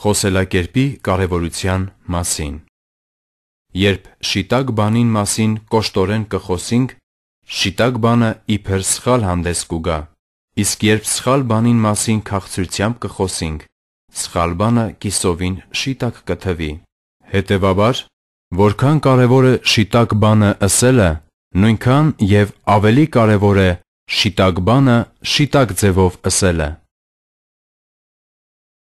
Խոսելակերպի կարևորության մասին Երբ շիտակ բանին մասին կոշտորեն կխոսենք, շիտակ բանը իբր սխալ հանդես կուգա, իսկ երբ սխալ բանին մասին քաղցրությամբ կխոսենք, սխալ բանը կիսովին շիտակ կթվի։ Հետևաբար, որքան կարևոր է շիտակ բանը ասելը, նույնքան եւ ավելի կարևոր է շիտակ բանը շիտակ ձևով ասելը։